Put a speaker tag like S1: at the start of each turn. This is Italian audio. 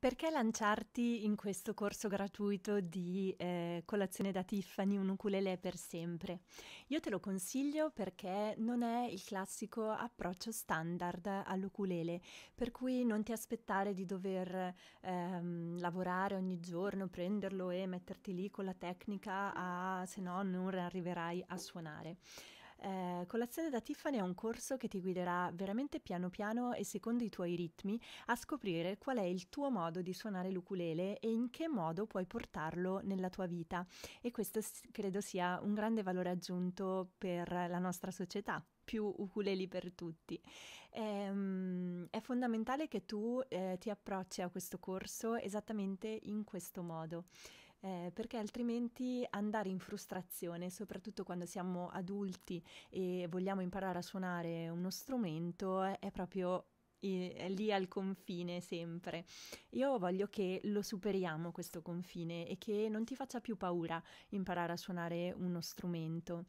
S1: Perché lanciarti in questo corso gratuito di eh, colazione da Tiffany, un ukulele per sempre? Io te lo consiglio perché non è il classico approccio standard all'ukulele, per cui non ti aspettare di dover ehm, lavorare ogni giorno, prenderlo e metterti lì con la tecnica, a, se no non arriverai a suonare. Eh, colazione da Tiffany è un corso che ti guiderà veramente piano piano e secondo i tuoi ritmi a scoprire qual è il tuo modo di suonare l'ukulele e in che modo puoi portarlo nella tua vita. E questo credo sia un grande valore aggiunto per la nostra società più ukuleli per tutti. Ehm, è fondamentale che tu eh, ti approcci a questo corso esattamente in questo modo eh, perché altrimenti andare in frustrazione, soprattutto quando siamo adulti e vogliamo imparare a suonare uno strumento, è proprio è lì al confine sempre. Io voglio che lo superiamo questo confine e che non ti faccia più paura imparare a suonare uno strumento.